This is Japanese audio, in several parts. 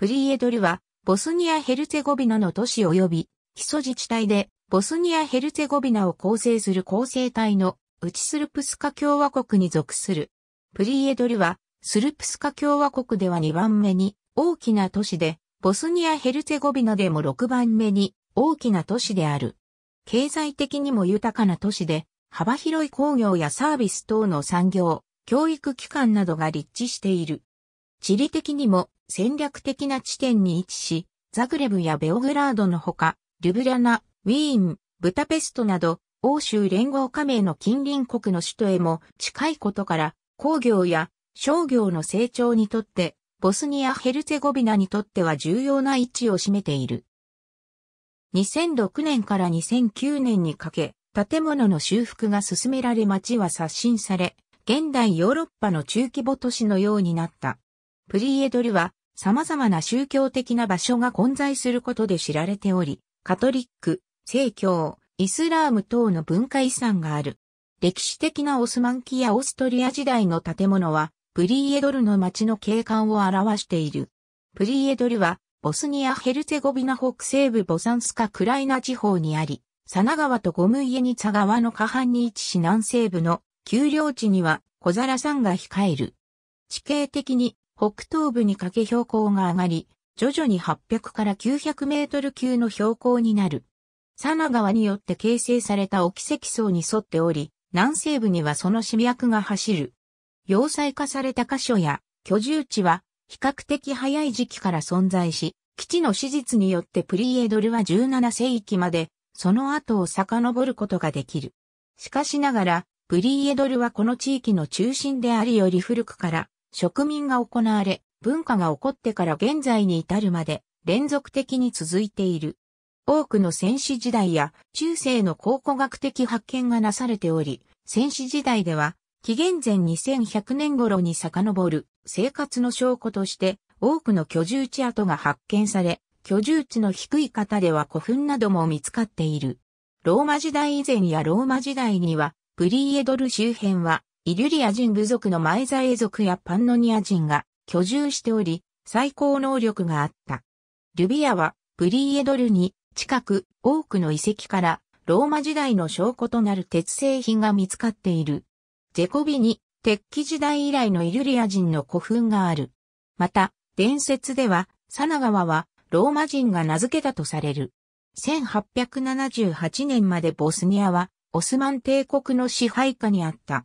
プリエドリは、ボスニア・ヘルツェゴビナの都市及び、基礎自治体で、ボスニア・ヘルツェゴビナを構成する構成体の、ウチスルプスカ共和国に属する。プリエドリは、スルプスカ共和国では2番目に大きな都市で、ボスニア・ヘルツェゴビナでも6番目に大きな都市である。経済的にも豊かな都市で、幅広い工業やサービス等の産業、教育機関などが立地している。地理的にも戦略的な地点に位置し、ザグレブやベオグラードのほか、リュブリャナ、ウィーン、ブタペストなど、欧州連合加盟の近隣国の首都へも近いことから、工業や商業の成長にとって、ボスニア・ヘルツェゴビナにとっては重要な位置を占めている。2006年から2009年にかけ、建物の修復が進められ街は刷新され、現代ヨーロッパの中規模都市のようになった。プリエドルは様々な宗教的な場所が混在することで知られており、カトリック、正教、イスラーム等の文化遺産がある。歴史的なオスマンキやオーストリア時代の建物は、プリーエドルの街の景観を表している。プリーエドルは、ボスニア・ヘルツェゴビナ北西部ボサンスカ・クライナ地方にあり、サナ川とゴムイエニツァ川の下半に位置し南西部の丘陵地には小皿山が控える。地形的に北東部にかけ標高が上がり、徐々に800から900メートル級の標高になる。サナ川によって形成された沖積層に沿っており、南西部にはその渋脈が走る。要塞化された箇所や居住地は比較的早い時期から存在し、基地の史実によってプリエドルは17世紀まで、その後を遡ることができる。しかしながら、プリエドルはこの地域の中心でありより古くから、植民が行われ、文化が起こってから現在に至るまで連続的に続いている。多くの戦死時代や中世の考古学的発見がなされており、戦死時代では、紀元前2100年頃に遡る生活の証拠として多くの居住地跡が発見され、居住地の低い方では古墳なども見つかっている。ローマ時代以前やローマ時代には、プリーエドル周辺はイリュリア人部族の前ザエ族やパンノニア人が居住しており、最高能力があった。ルビアはブリーエドルに近く多くの遺跡からローマ時代の証拠となる鉄製品が見つかっている。ジェコビに鉄器時代以来のイルリア人の古墳がある。また、伝説では、サナ川はローマ人が名付けたとされる。1878年までボスニアはオスマン帝国の支配下にあった。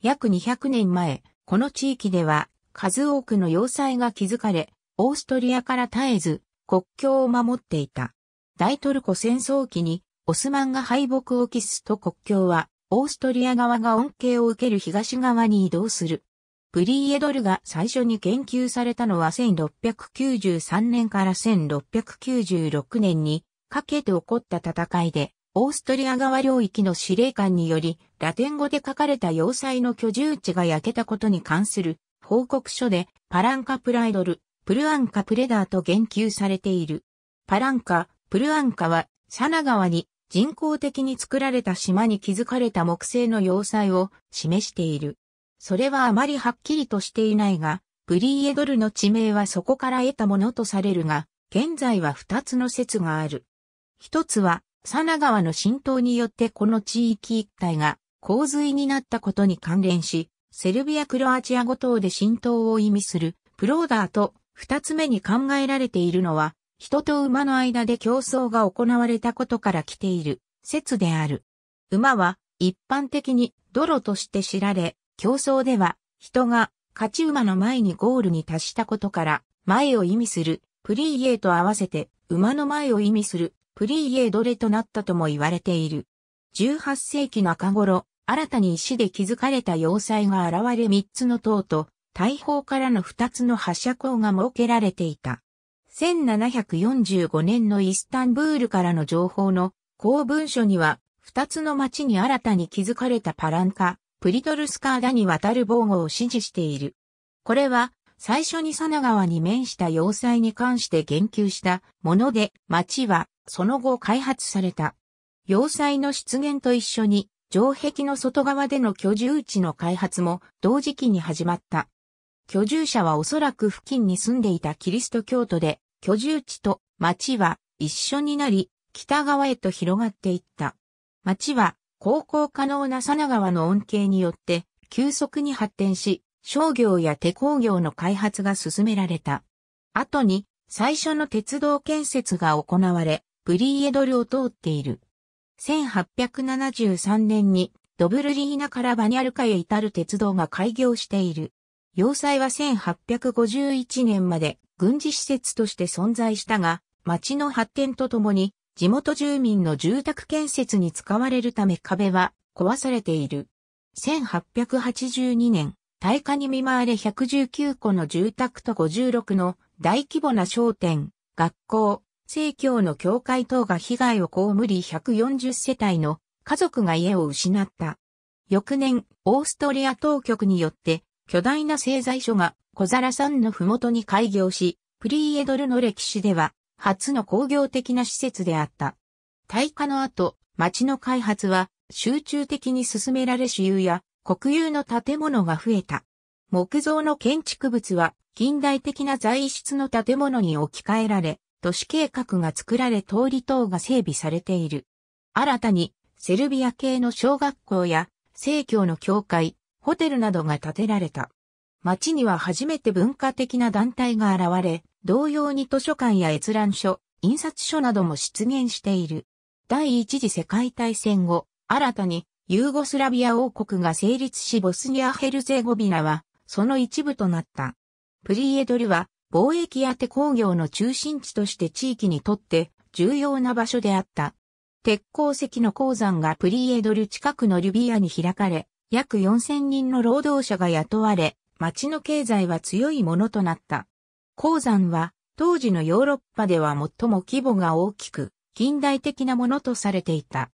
約200年前、この地域では数多くの要塞が築かれ、オーストリアから絶えず国境を守っていた。大トルコ戦争期にオスマンが敗北を期すと国境はオーストリア側が恩恵を受ける東側に移動する。プリーエドルが最初に研究されたのは1693年から1696年にかけて起こった戦いで、オーストリア側領域の司令官により、ラテン語で書かれた要塞の居住地が焼けたことに関する報告書で、パランカプライドル、プルアンカプレダーと言及されている。パランカ、プルアンカは、サナ川に人工的に作られた島に築かれた木製の要塞を示している。それはあまりはっきりとしていないが、ブリーエドルの地名はそこから得たものとされるが、現在は二つの説がある。一つは、サナ川の浸透によってこの地域一帯が洪水になったことに関連し、セルビア・クロアチア語等で浸透を意味するプローダーと二つ目に考えられているのは、人と馬の間で競争が行われたことから来ている説である。馬は一般的に泥として知られ、競争では人が勝ち馬の前にゴールに達したことから前を意味するプリーエと合わせて馬の前を意味するプリーエドレとなったとも言われている。18世紀中頃、新たに石で築かれた要塞が現れ3つの塔と、大砲からの2つの発射口が設けられていた。1745年のイスタンブールからの情報の公文書には、2つの町に新たに築かれたパランカ、プリトルスカーダに渡る防護を指示している。これは、最初にサナ川に面した要塞に関して言及したもので、町はその後開発された。要塞の出現と一緒に、城壁の外側での居住地の開発も同時期に始まった。居住者はおそらく付近に住んでいたキリスト教徒で、居住地と町は一緒になり、北側へと広がっていった。町は、航行可能なサナ川の恩恵によって、急速に発展し、商業や手工業の開発が進められた。後に、最初の鉄道建設が行われ、ブリーエドルを通っている。1873年にドブルリーナからバニャルカへ至る鉄道が開業している。要塞は1851年まで軍事施設として存在したが、町の発展とともに地元住民の住宅建設に使われるため壁は壊されている。1882年、大火に見舞われ119個の住宅と56の大規模な商店、学校、正教の教会等が被害を被り140世帯の家族が家を失った。翌年、オーストリア当局によって巨大な製材所が小皿山の麓に開業し、プリーエドルの歴史では初の工業的な施設であった。大火の後、町の開発は集中的に進められ主有や国有の建物が増えた。木造の建築物は近代的な材質の建物に置き換えられ、都市計画が作られ通り等が整備されている。新たに、セルビア系の小学校や、正教の教会、ホテルなどが建てられた。町には初めて文化的な団体が現れ、同様に図書館や閲覧書、印刷書なども出現している。第一次世界大戦後、新たにユーゴスラビア王国が成立しボスニア・ヘルゼゴビナはその一部となった。プリエドリは貿易や手工業の中心地として地域にとって重要な場所であった。鉄鉱石の鉱山がプリエドル近くのリュビアに開かれ、約4000人の労働者が雇われ、町の経済は強いものとなった。鉱山は当時のヨーロッパでは最も規模が大きく、近代的なものとされていた。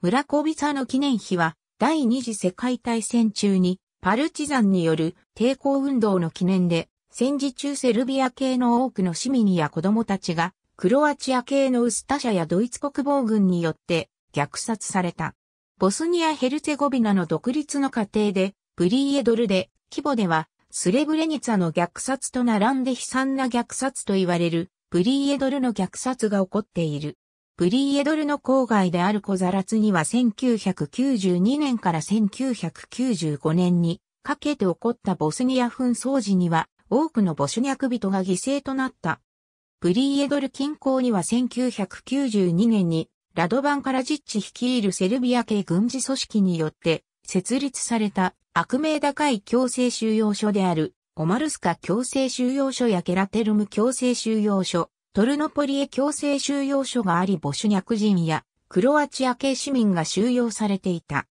村コビサの記念碑は第二次世界大戦中にパルチザンによる抵抗運動の記念で戦時中セルビア系の多くの市民や子供たちが、クロアチア系のウスタシャやドイツ国防軍によって虐殺された。ボスニア・ヘルツェゴビナの独立の過程で、ブリーエドルで、規模では、スレブレニツァの虐殺と並んで悲惨な虐殺と言われる、ブリーエドルの虐殺が起こっている。ブリーエドルの郊外であるコザラツには1992年から1995年にかけて起こったボスニア紛争時には多くのボシュニャク人が犠牲となった。プリーエドル近郊には1992年にラドバン・カラジッチ率いるセルビア系軍事組織によって設立された悪名高い強制収容所であるオマルスカ強制収容所やケラテルム強制収容所、トルノポリエ強制収容所がありボシュニャク人やクロアチア系市民が収容されていた。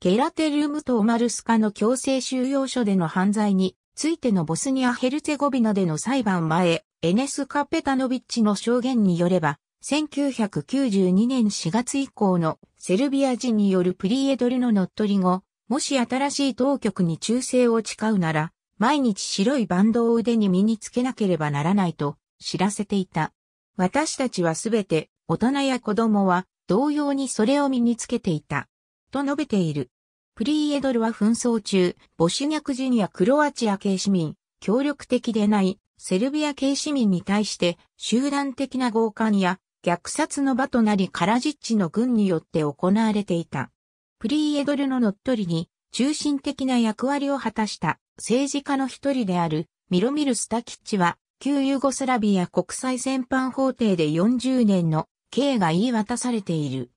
ケラテルムとオマルスカの強制収容所での犯罪についてのボスニア・ヘルツェゴビナでの裁判前、エネス・カペタノビッチの証言によれば、1992年4月以降のセルビア人によるプリエドルの乗っ取り後、もし新しい当局に忠誠を誓うなら、毎日白いバンドを腕に身につけなければならないと知らせていた。私たちはすべて大人や子供は同様にそれを身につけていた。と述べている。プリーエドルは紛争中、ボシュニャクニやクロアチア系市民、協力的でないセルビア系市民に対して集団的な強姦や虐殺の場となりカラジッチの軍によって行われていた。プリーエドルの乗っ取りに中心的な役割を果たした政治家の一人であるミロミル・スタキッチは旧ユーゴスラビア国際戦犯法廷で40年の刑が言い渡されている。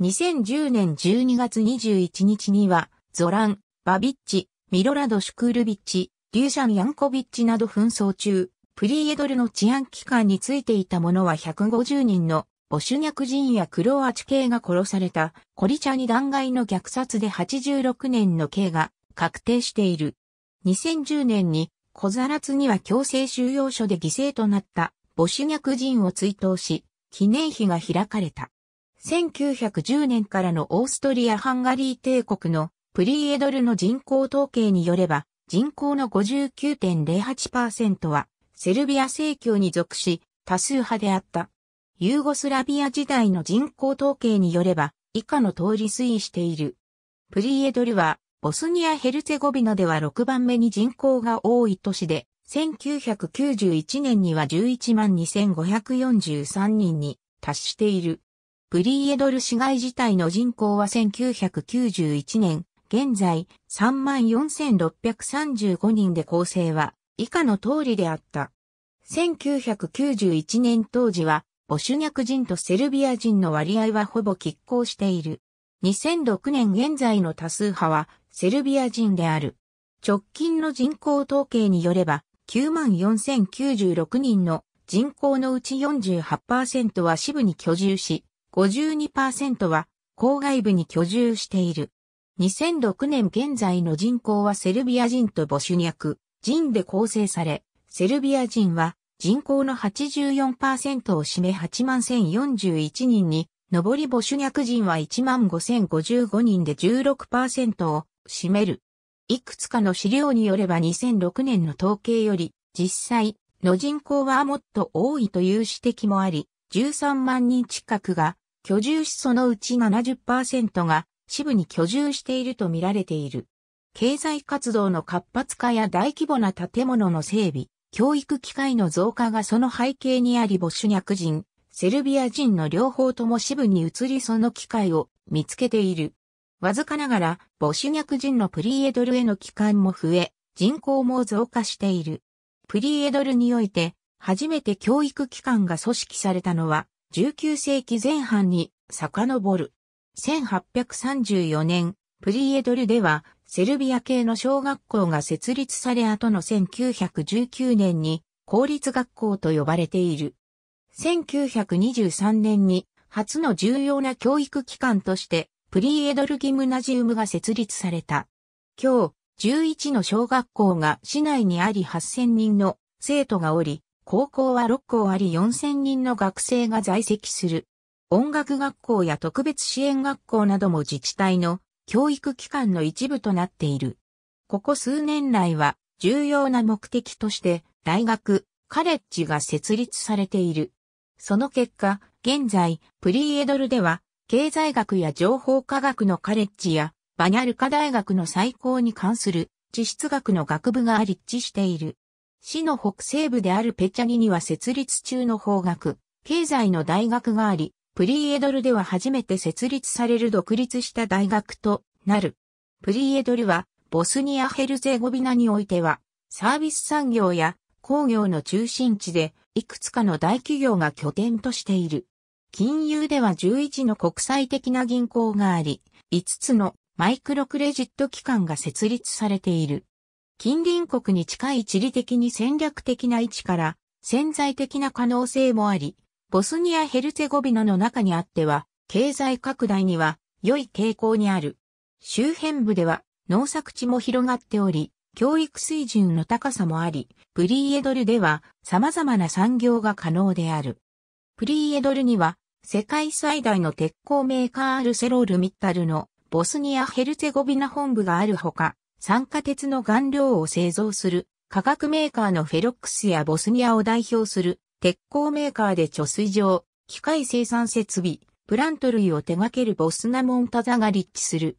2010年12月21日には、ゾラン、バビッチ、ミロラド・シュクールビッチ、リューシャン・ヤンコビッチなど紛争中、プリエドルの治安機関についていた者は150人のボシュニャク人やクロアチ系が殺された、コリチャニ弾劾の虐殺で86年の刑が確定している。2010年に、コザラツには強制収容所で犠牲となった、ボシュニャク人を追悼し、記念碑が開かれた。1910年からのオーストリア・ハンガリー帝国のプリーエドルの人口統計によれば、人口の59.08%はセルビア正教に属し、多数派であった。ユーゴスラビア時代の人口統計によれば、以下の通り推移している。プリーエドルは、ボスニア・ヘルツェゴビナでは6番目に人口が多い都市で、1991年には11万2543人に達している。ブリーエドル市街自体の人口は1991年、現在34,635人で構成は以下の通りであった。1991年当時はボシュニャク人とセルビア人の割合はほぼ拮抗している。2006年現在の多数派はセルビア人である。直近の人口統計によれば、94,096人の人口のうち48%は支部に居住し、52%は郊外部に居住している。2006年現在の人口はセルビア人とボシュニャク、人で構成され、セルビア人は人口の84%を占め8万1041人に、上りボシュニャク人は1万5055人で16%を占める。いくつかの資料によれば2006年の統計より、実際の人口はもっと多いという指摘もあり、13万人近くが居住しそのうち70%が支部に居住していると見られている。経済活動の活発化や大規模な建物の整備、教育機会の増加がその背景にありボシュニャク人、セルビア人の両方とも支部に移りその機会を見つけている。わずかながら、ボシュニャク人のプリエドルへの帰還も増え、人口も増加している。プリエドルにおいて、初めて教育機関が組織されたのは、19世紀前半に遡る。1834年、プリエドルでは、セルビア系の小学校が設立され後の1919年に、公立学校と呼ばれている。1923年に、初の重要な教育機関として、プリエドルギムナジウムが設立された。今日、11の小学校が市内にあり8000人の生徒がおり、高校は6校あり4000人の学生が在籍する。音楽学校や特別支援学校なども自治体の教育機関の一部となっている。ここ数年来は重要な目的として大学、カレッジが設立されている。その結果、現在、プリエドルでは、経済学や情報科学のカレッジや、バニャルカ大学の最高に関する、地質学の学部が立地している。市の北西部であるペチャギには設立中の法学、経済の大学があり、プリーエドルでは初めて設立される独立した大学となる。プリーエドルは、ボスニア・ヘルゼゴビナにおいては、サービス産業や工業の中心地で、いくつかの大企業が拠点としている。金融では11の国際的な銀行があり、5つのマイクロクレジット機関が設立されている。近隣国に近い地理的に戦略的な位置から潜在的な可能性もあり、ボスニア・ヘルツェゴビナの中にあっては、経済拡大には良い傾向にある。周辺部では農作地も広がっており、教育水準の高さもあり、プリーエドルでは様々な産業が可能である。プリーエドルには世界最大の鉄鋼メーカーアルセロール・ミッタルのボスニア・ヘルツェゴビナ本部があるほか、酸化鉄の顔料を製造する化学メーカーのフェロックスやボスニアを代表する鉄鋼メーカーで貯水場、機械生産設備、プラント類を手掛けるボスナモンタザが立地する。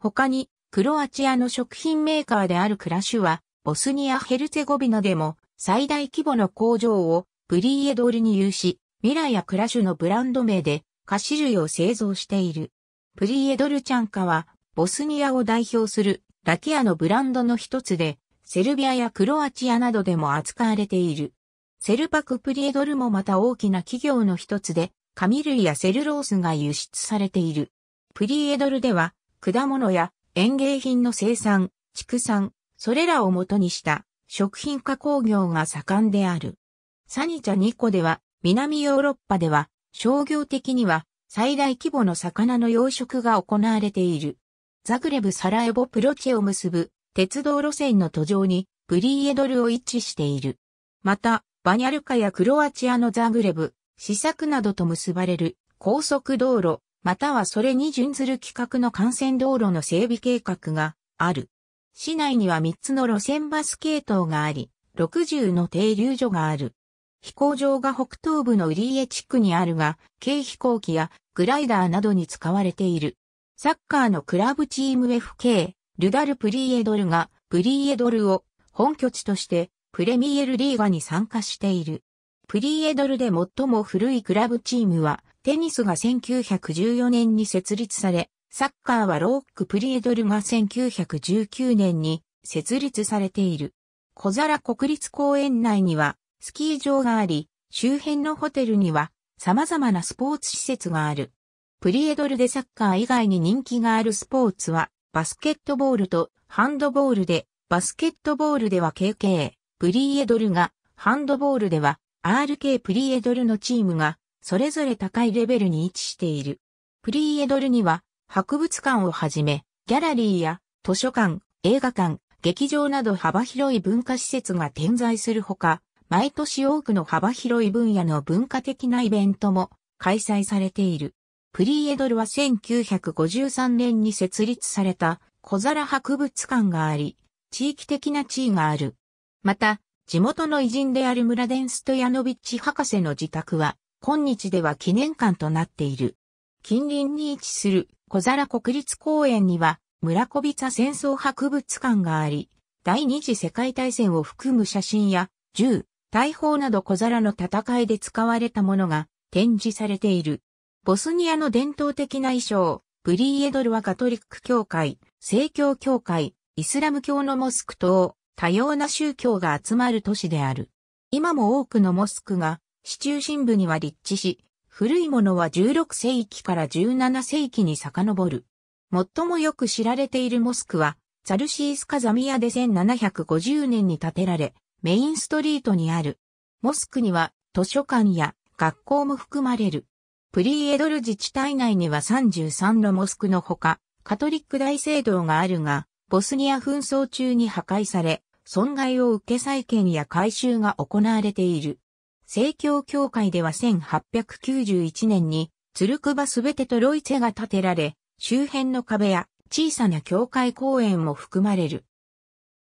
他に、クロアチアの食品メーカーであるクラシュは、ボスニア・ヘルツェゴビナでも最大規模の工場をブリーエドールに有し、ミラやクラシュのブランド名で菓子類を製造している。プリエドルチャンカは、ボスニアを代表するラキアのブランドの一つで、セルビアやクロアチアなどでも扱われている。セルパクプリエドルもまた大きな企業の一つで、紙類やセルロースが輸出されている。プリエドルでは、果物や園芸品の生産、畜産、それらを元にした食品加工業が盛んである。サニチャニコでは、南ヨーロッパでは、商業的には最大規模の魚の養殖が行われている。ザグレブ・サラエボ・プロチェを結ぶ鉄道路線の途上にプリーエドルを位置している。また、バニャルカやクロアチアのザグレブ、試作などと結ばれる高速道路、またはそれに準ずる規格の幹線道路の整備計画がある。市内には3つの路線バス系統があり、60の停留所がある。飛行場が北東部のウリーエ地区にあるが、軽飛行機やグライダーなどに使われている。サッカーのクラブチーム FK、ルダル・プリーエドルが、プリーエドルを本拠地としてプレミエルリーガに参加している。プリーエドルで最も古いクラブチームは、テニスが1914年に設立され、サッカーはロックプリエドルが1919年に設立されている。小皿国立公園内にはスキー場があり、周辺のホテルには様々なスポーツ施設がある。プリエドルでサッカー以外に人気があるスポーツは、バスケットボールとハンドボールで、バスケットボールでは KK、プリエドルが、ハンドボールでは RK プリエドルのチームが、それぞれ高いレベルに位置している。プリエドルには、博物館をはじめ、ギャラリーや図書館、映画館、劇場など幅広い文化施設が点在するほか、毎年多くの幅広い分野の文化的なイベントも開催されている。フリーエドルは1953年に設立された小皿博物館があり、地域的な地位がある。また、地元の偉人であるムラデン・ストヤノビッチ博士の自宅は、今日では記念館となっている。近隣に位置する小皿国立公園には、村コビツァ戦争博物館があり、第二次世界大戦を含む写真や銃、大砲など小皿の戦いで使われたものが展示されている。ボスニアの伝統的な衣装、ブリーエドルはカトリック教会、正教教会、イスラム教のモスク等、多様な宗教が集まる都市である。今も多くのモスクが、市中心部には立地し、古いものは16世紀から17世紀に遡る。最もよく知られているモスクは、ザルシースカザミアで1750年に建てられ、メインストリートにある。モスクには図書館や学校も含まれる。プリーエドル自治体内には33のモスクのほか、カトリック大聖堂があるが、ボスニア紛争中に破壊され、損害を受け再建や改修が行われている。聖教協会では1891年に、ツルクバすべてとロイツェが建てられ、周辺の壁や小さな教会公園も含まれる。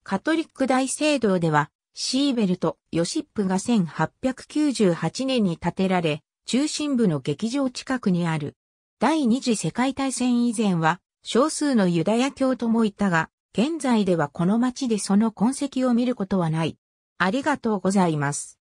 カトリック大聖堂では、シーベルト・ヨシップが1898年に建てられ、中心部の劇場近くにある。第二次世界大戦以前は少数のユダヤ教徒もいたが、現在ではこの街でその痕跡を見ることはない。ありがとうございます。